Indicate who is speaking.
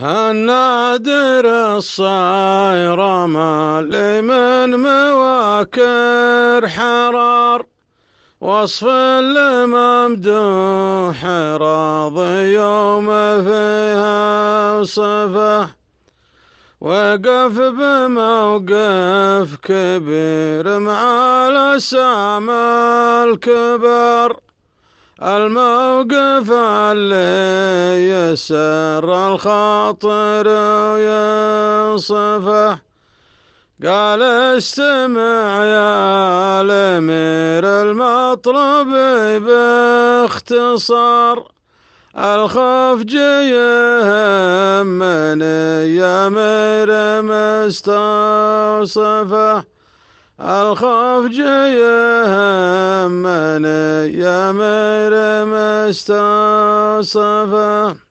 Speaker 1: النادر الصايرة مالي من مواكر حرار وصف الممدوح راضي يوم فيها وصفه وقف بموقف كبير مع الأسام الكبار الموقف اللي يسر الخاطر وينصفه قال استمع يا الامير المطلب باختصار الخوف جيه من يا مير مستوصفه الخوف جاي من يا مريم استصفى